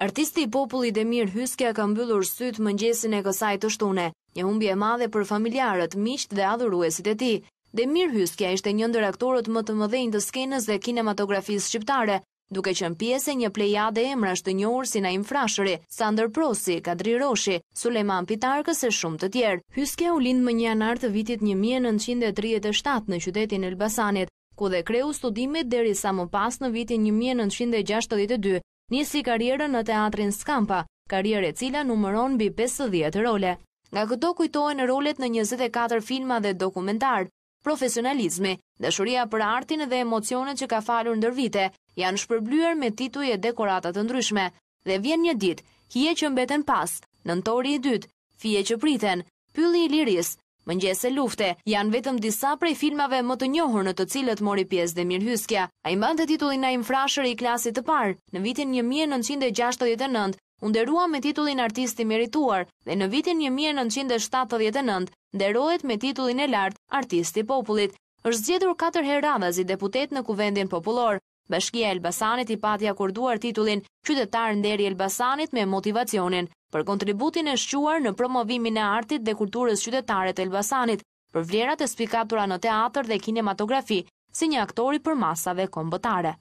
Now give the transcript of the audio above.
Artisti i popullit Demir Hyskja ka mbyllur syt mëngjesin e kësaj të shtune, një humbje madhe për familjarët, miqt dhe adhuruesit e tij. Demir Hyskja ishte një ndër aktorët më të mëdhenj të skenës dhe kinematografisë shqiptare, duke qenë pjesë e një plejade emrash të njohur si Naim Frashëri, Sander Prosi, Kadri Roshi, Suleman Pitarkës e shumë të tjerë. Hyskja u lind më 1 janar të vitit 1937 në qytetin Elbasanit ku dhe kreu studimit deri sa më pas në vitin 1962 nisi karjerën në teatrin Skampa, karjerë e cila numëron bi 50 role. Nga këto kujtojnë rolet në 24 filma dhe dokumentar, profesionalizmi, dëshuria për artin dhe emocionet që ka falur ndër vite, janë shpërblyer me tituj e dekoratat të ndryshme. Dhe vjen një dit, kje që mbeten pas, nëntori i dyt, fje që priten, pylli i liris, Mëngjes e lufte janë vetëm disa prej filmave më të njohur në të cilët mori pjesë Demir Hyskja. Ai të titullin Naim Frasher i klasit të parë në vitin 1969 u nderua me titullin artisti merituar dhe në vitin 1979 nderohet me titullin e lartë artisti popullit. Është zgjedhur 4 herë radhazi deputet në Kuvendin Popullor. Bashkia e Elbasanit i pati akorduar titullin Qytetar nderi i Elbasanit me motivacionin për kontributin e shquar në promovimin e artit dhe kulturës qytetare të Elbasanit, për vlerat e spikatura në teatr dhe kinematografi, si një aktori për masave kombëtare.